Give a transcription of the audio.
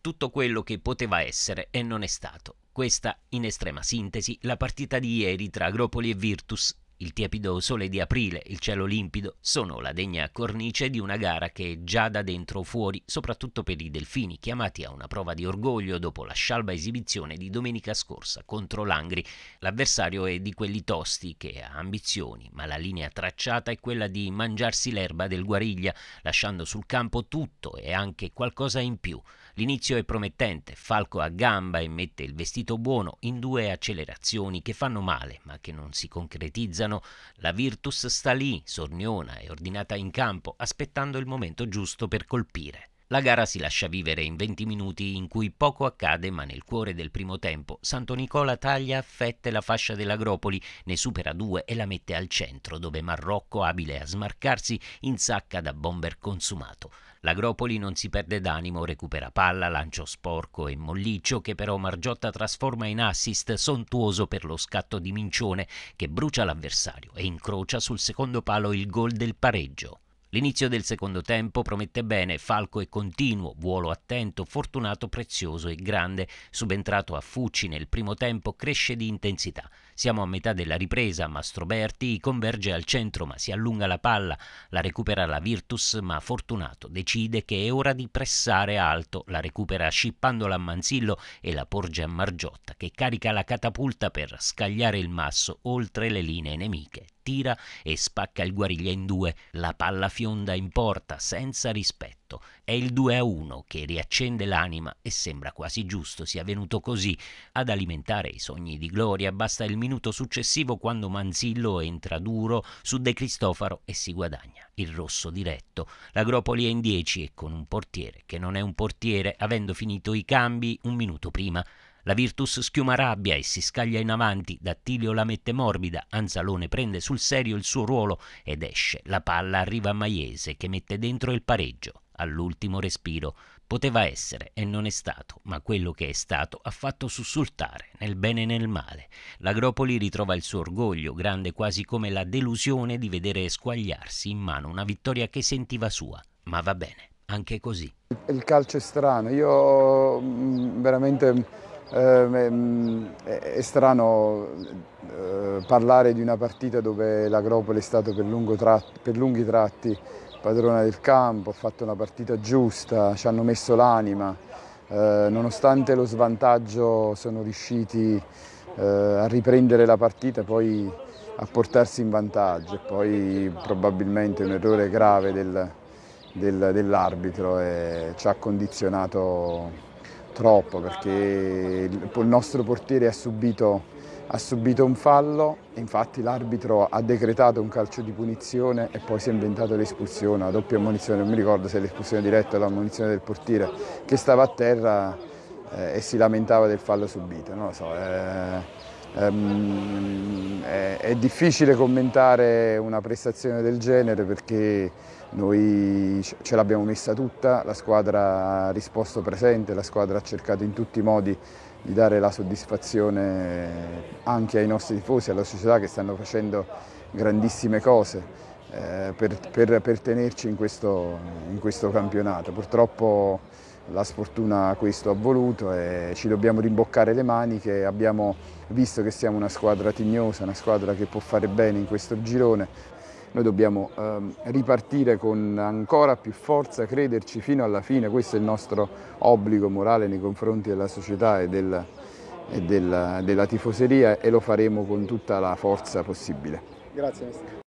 tutto quello che poteva essere e non è stato. Questa, in estrema sintesi, la partita di ieri tra Agropoli e Virtus il tiepido sole di aprile, il cielo limpido, sono la degna cornice di una gara che è già da dentro fuori, soprattutto per i delfini, chiamati a una prova di orgoglio dopo la scialba esibizione di domenica scorsa contro l'Angri. L'avversario è di quelli tosti che ha ambizioni, ma la linea tracciata è quella di mangiarsi l'erba del guariglia, lasciando sul campo tutto e anche qualcosa in più. L'inizio è promettente, Falco a gamba e mette il vestito buono in due accelerazioni che fanno male, ma che non si concretizzano usano. La Virtus sta lì, sorniona e ordinata in campo, aspettando il momento giusto per colpire. La gara si lascia vivere in 20 minuti in cui poco accade, ma nel cuore del primo tempo Santo Nicola taglia a fette la fascia dell'Agropoli, ne supera due e la mette al centro, dove Marrocco, abile a smarcarsi, insacca da bomber consumato. L'Agropoli non si perde d'animo, recupera palla, lancio sporco e molliccio che però Margiotta trasforma in assist sontuoso per lo scatto di Mincione che brucia l'avversario e incrocia sul secondo palo il gol del pareggio. L'inizio del secondo tempo promette bene, Falco è continuo, vuolo attento, fortunato, prezioso e grande, subentrato a Fucci nel primo tempo cresce di intensità. Siamo a metà della ripresa, Mastroberti converge al centro ma si allunga la palla, la recupera la Virtus ma Fortunato decide che è ora di pressare alto, la recupera scippandola a Manzillo e la porge a Margiotta che carica la catapulta per scagliare il masso oltre le linee nemiche tira e spacca il guariglia in due, la palla fionda in porta senza rispetto. È il 2 a 1 che riaccende l'anima e sembra quasi giusto sia venuto così. Ad alimentare i sogni di gloria basta il minuto successivo quando Manzillo entra duro su De Cristofaro e si guadagna il rosso diretto. L'Agropoli è in 10 e con un portiere che non è un portiere, avendo finito i cambi un minuto prima. La Virtus schiuma rabbia e si scaglia in avanti, D'Attilio la mette morbida, Anzalone prende sul serio il suo ruolo ed esce, la palla arriva a Maiese che mette dentro il pareggio. All'ultimo respiro poteva essere e non è stato, ma quello che è stato ha fatto sussultare nel bene e nel male. L'Agropoli ritrova il suo orgoglio, grande quasi come la delusione di vedere squagliarsi in mano una vittoria che sentiva sua, ma va bene, anche così. Il calcio è strano, io mm, veramente eh, è strano eh, parlare di una partita dove l'Agropoli è stato per, tratti, per, lunghi tratti padrona del campo, ha fatto una partita giusta, ci hanno messo l'anima, eh, nonostante lo svantaggio sono riusciti eh, a riprendere la partita e poi a portarsi in vantaggio, poi probabilmente un errore grave del, del, dell'arbitro e eh, ci ha condizionato troppo perché il nostro portiere ha subito, ha subito un fallo, infatti l'arbitro ha decretato un calcio di punizione e poi si è inventato l'espulsione, la doppia munizione, non mi ricordo se l'espulsione diretta o la del portiere che stava a terra eh, e si lamentava del fallo subito, non lo so. Eh, Ehm, è, difficile commentare una prestazione del genere perché noi ce l'abbiamo messa tutta, la squadra ha risposto presente, la squadra ha cercato in tutti i modi di dare la soddisfazione anche ai nostri tifosi, alla società che stanno facendo grandissime cose eh, per, per, per, tenerci in questo, in questo campionato. Purtroppo la sfortuna questo ha voluto e ci dobbiamo rimboccare le maniche, abbiamo visto che siamo una squadra tignosa, una squadra che può fare bene in questo girone, noi dobbiamo ehm, ripartire con ancora più forza, crederci fino alla fine, questo è il nostro obbligo morale nei confronti della società e, del, e della, della tifoseria e lo faremo con tutta la forza possibile. Grazie.